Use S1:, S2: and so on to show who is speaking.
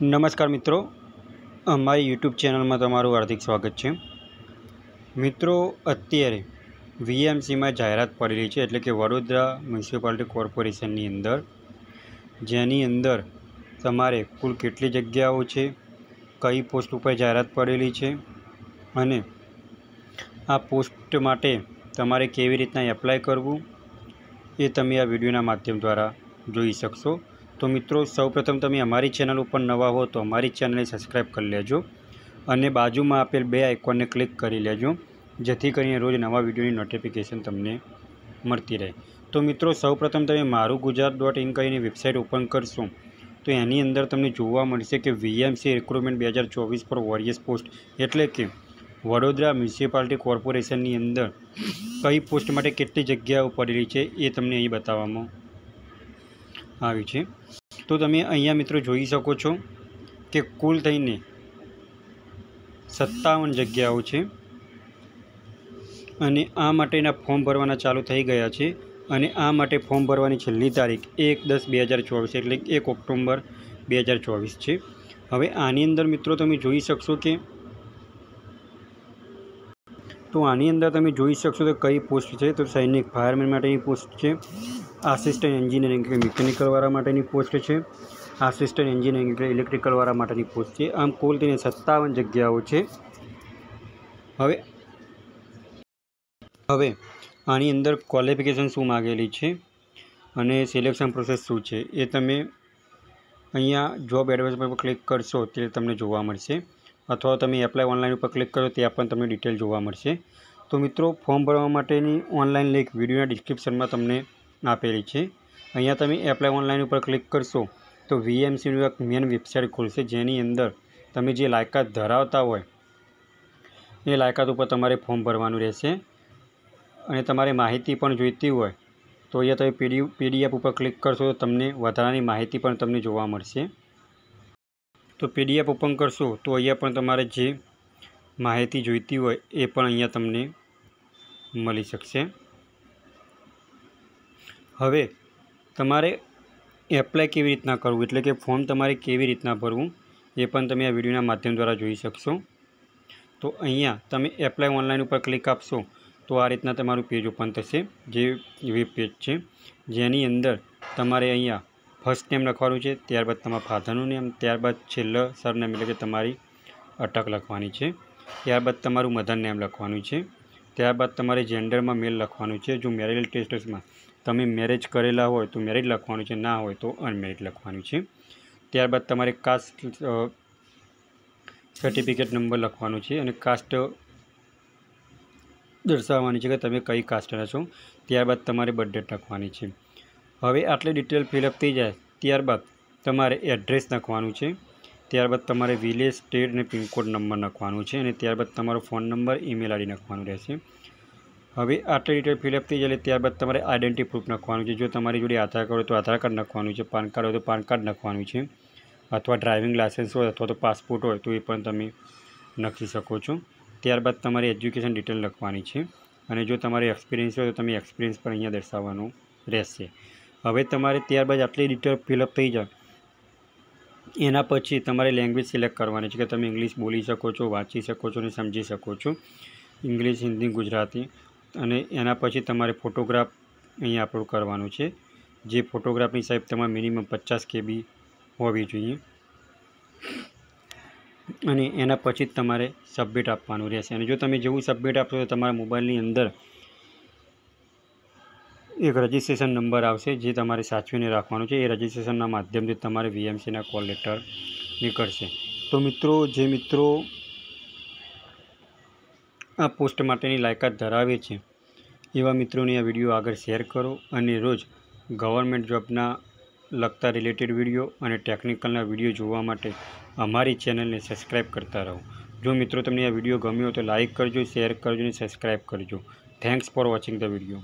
S1: નમસ્કાર મિત્રો અમારી યુટ્યુબ ચેનલમાં તમારું હાર્દિક સ્વાગત છે મિત્રો અત્યારે વીએમસીમાં જાહેરાત પડેલી છે એટલે કે વડોદરા મ્યુનિસિપાલિટી કોર્પોરેશનની અંદર જેની અંદર તમારે કુલ કેટલી જગ્યાઓ છે કઈ પોસ્ટ ઉપર જાહેરાત પડેલી છે અને આ પોસ્ટ માટે તમારે કેવી રીતના એપ્લાય કરવું એ તમે આ વિડીયોના માધ્યમ દ્વારા જોઈ શકશો તો મિત્રો સૌપ્રથમ તમે અમારી ચેનલ ઉપર નવા હો તો અમારી ચેનલને સબસ્ક્રાઈબ કરી લેજો અને બાજુમાં આપેલ બે આઇકોનને ક્લિક કરી લેજો જેથી કરીને રોજ નવા વિડીયોની નોટિફિકેશન તમને મળતી રહે તો મિત્રો સૌપ્રથમ તમે મારું ગુજરાત ડોટ ઇન કરીને વેબસાઇટ ઓપન કરશો તો એની અંદર તમને જોવા મળશે કે વીએમસી રિક્રુટમેન્ટ બે હજાર ચોવીસ પર વોરિયસ પોસ્ટ એટલે કે વડોદરા મ્યુનિસિપાલિટી કોર્પોરેશનની અંદર કઈ પોસ્ટ માટે કેટલી જગ્યાઓ પડેલી છે એ તમને અહીં બતાવવામાં આવી છે તો તમે અહીંયા મિત્રો જોઈ શકો છો કે કુલ થઈને સત્તાવન જગ્યાઓ છે અને આ માટેના ફોર્મ ભરવાના ચાલુ થઈ ગયા છે અને આ માટે ફોર્મ ભરવાની છેલ્લી તારીખ એક દસ બે હજાર ચોવીસ એટલે એક ઓક્ટોમ્બર બે હજાર ચોવીસ છે હવે આની અંદર મિત્રો તમે જોઈ શકશો કે તો આની અંદર તમે જોઈ શકશો કે કઈ પોસ્ટ છે તો સૈનિક ફાયરમેન માટેની પોસ્ટ છે આસિસ્ટન્ટ એન્જિનિયરિંગ એટલે મિકેનિકલવાળા માટેની પોસ્ટ છે આસિસ્ટન્ટ એન્જિનિયરિંગ એટલે ઇલેક્ટ્રિકલવાળા માટેની પોસ્ટ છે આમ કુલ તેની સત્તાવન જગ્યાઓ છે હવે હવે આની અંદર ક્વોલિફિકેશન શું માગેલી છે અને સિલેક્શન પ્રોસેસ શું છે એ તમે અહીંયા જોબ એડવર્સ પર ક્લિક કરશો તે તમને જોવા મળશે અથવા તમે એપ્લાય ઓનલાઈન ઉપર ક્લિક કરો ત્યાં પણ તમને ડિટેલ જોવા મળશે તો મિત્રો ફોર્મ ભરવા માટેની ઓનલાઈન લિંક વિડીયોના ડિસ્ક્રિપ્શનમાં તમને આપેલી છે અહીંયા તમે એપ્લાય ઓનલાઈન ઉપર ક્લિક કરશો તો વીએમસીનું એક મેન વેબસાઇટ ખુલશે જેની અંદર તમે જે લાયકાત ધરાવતા હોય એ લાયકાત ઉપર તમારે ફોર્મ ભરવાનું રહેશે અને તમારે માહિતી પણ જોઈતી હોય તો અહીંયા તમે પીડી પીડીએફ ઉપર ક્લિક કરશો તો તમને વધારાની માહિતી પણ તમને જોવા મળશે તો પીડીએફ ઓપન કરશો તો અહીંયા પણ તમારે જે માહિતી જોઈતી હોય એ પણ અહીંયા તમને મળી શકશે હવે તમારે એપ્લાય કેવી રીતના કરવું એટલે કે ફોર્મ તમારે કેવી રીતના ભરવું એ પણ તમે આ વિડીયોના માધ્યમ દ્વારા જોઈ શકશો તો અહીંયા તમે એપ્લાય ઓનલાઈન ઉપર ક્લિક આપશો તો આ રીતના તમારું પેજ ઓપન થશે જે વેબ પેજ છે જેની અંદર તમારે અહીંયા ફર્સ્ટ નેમ લખવાનું છે ત્યારબાદ તમારા ફાધરનું નેમ ત્યારબાદ છેલ્લો સરનેમ એટલે કે તમારી અટક લખવાની છે ત્યારબાદ તમારું મધર નેમ લખવાનું છે ત્યારબાદ તમારે જેન્ડરમાં મેલ લખવાનું છે જો મેરિટલ સ્ટેટસમાં તમે મેરેજ કરેલા હોય તો મેરેજ લખવાનું છે ના હોય તો અનમેરિડ લખવાનું છે ત્યારબાદ તમારે કાસ્ટ સર્ટિફિકેટ નંબર લખવાનું છે અને કાસ્ટ દર્શાવવાની છે કે તમે કઈ કાસ્ટના છો ત્યારબાદ તમારે બર્થ ડેટ લખવાની છે હવે આટલી ડિટેલ ફિલઅપ થઈ જાય ત્યારબાદ તમારે એડ્રેસ નાખવાનું છે ત્યારબાદ તમારે વિલેજ સ્ટેટ અને પિનકોડ નંબર નાખવાનો છે અને ત્યારબાદ તમારો ફોન નંબર ઈમેલ આઈડી નાખવાનું રહેશે હવે આટલી ડિટેલ ફિલઅપ થઈ જાય ત્યારબાદ તમારે આઈડેન્ટિટી પ્રૂફ નાખવાનું છે જો તમારી જોડે આધાર કાર્ડ હોય તો આધાર કાર્ડ નાખવાનું છે પાન કાર્ડ હોય તો પાન કાર્ડ નાખવાનું છે અથવા ડ્રાઇવિંગ લાયસન્સ હોય અથવા તો પાસપોર્ટ હોય તો એ પણ તમે નાખી શકો છો ત્યારબાદ તમારે એજ્યુકેશન ડિટેલ લખવાની છે અને જો તમારે એક્સપિરિયન્સ હોય તો તમે એક્સપિરિયન્સ પણ અહીંયા દર્શાવવાનો રહેશે હવે તમારે ત્યારબાદ આટલી ડિટેલ ફિલઅપ થઈ જાય એના પછી તમારે લેંગ્વેજ સિલેક્ટ કરવાની છે કે તમે ઇંગ્લિશ બોલી શકો છો વાંચી શકો છો અને સમજી શકો છો ઇંગ્લિશ હિન્દી ગુજરાતી અને એના પછી તમારે ફોટોગ્રાફ અહીં અપલોડ કરવાનું છે જે ફોટોગ્રાફની સાહેબ તમારે મિનિમમ પચાસ કેબી હોવી જોઈએ અને એના પછી જ તમારે સબમિટ આપવાનું રહેશે અને જો તમે જેવું સબમિટ આપશો તો તમારા મોબાઈલની અંદર એક રજિસ્ટ્રેશન નંબર આવશે જે તમારે સાચવીને રાખવાનું છે એ રજિસ્ટ્રેશનના માધ્યમથી તમારે વીએમસીના કોલ લેટર નીકળશે તો મિત્રો જે મિત્રો આ પોસ્ટ માટેની લાયકાત ધરાવે છે એવા મિત્રોને આ વિડીયો આગળ શેર કરો અને રોજ ગવર્મેન્ટ જોબના લગતા રિલેટેડ વિડીયો અને ટેકનિકલના વિડીયો જોવા માટે અમારી ચેનલને સબસ્ક્રાઈબ કરતા રહો જો મિત્રો તમને આ વિડીયો ગમ્યો તો લાઇક કરજો શેર કરજો અને સબસ્ક્રાઈબ કરજો thanks for watching the video